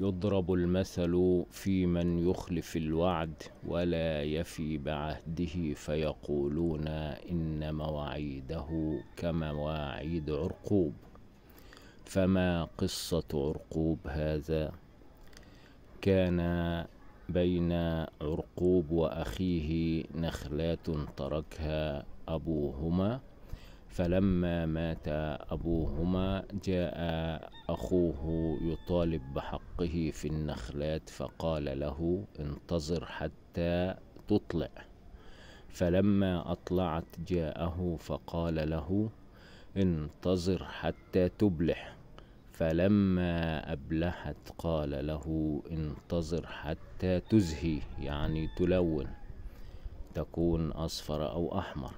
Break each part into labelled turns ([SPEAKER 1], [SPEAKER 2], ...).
[SPEAKER 1] يضرب المثل في من يخلف الوعد ولا يفي بعهده فيقولون إن مواعيده كمواعيد عرقوب فما قصة عرقوب هذا كان بين عرقوب وأخيه نخلات تركها أبوهما فلما مات أبوهما جاء أخوه يطالب بحقه في النخلات فقال له انتظر حتى تطلع فلما أطلعت جاءه فقال له انتظر حتى تبلح فلما أبلحت قال له انتظر حتى تزهي يعني تلون تكون أصفر أو أحمر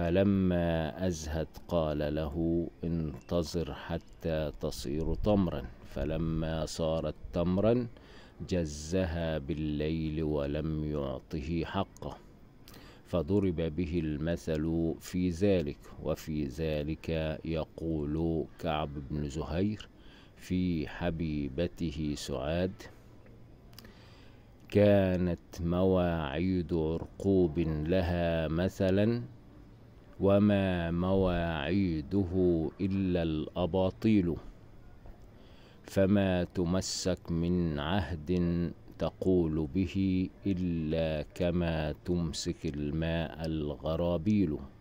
[SPEAKER 1] فلما أزهد قال له انتظر حتى تصير تمرا فلما صارت تمرا جزها بالليل ولم يعطه حقه فضرب به المثل في ذلك وفي ذلك يقول كعب بن زهير في حبيبته سعاد كانت مواعيد عرقوب لها مثلا وما مواعيده إلا الأباطيل فما تمسك من عهد تقول به إلا كما تمسك الماء الغرابيل